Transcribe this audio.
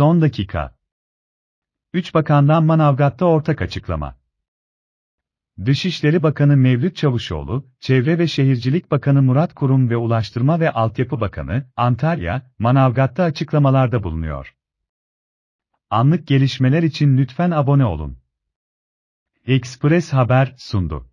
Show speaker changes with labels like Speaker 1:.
Speaker 1: Son dakika. Üç bakandan Manavgat'ta ortak açıklama. Dışişleri Bakanı Mevlüt Çavuşoğlu, Çevre ve Şehircilik Bakanı Murat Kurum ve Ulaştırma ve Altyapı Bakanı, Antalya, Manavgat'ta açıklamalarda bulunuyor. Anlık gelişmeler için lütfen abone olun.
Speaker 2: Express Haber sundu.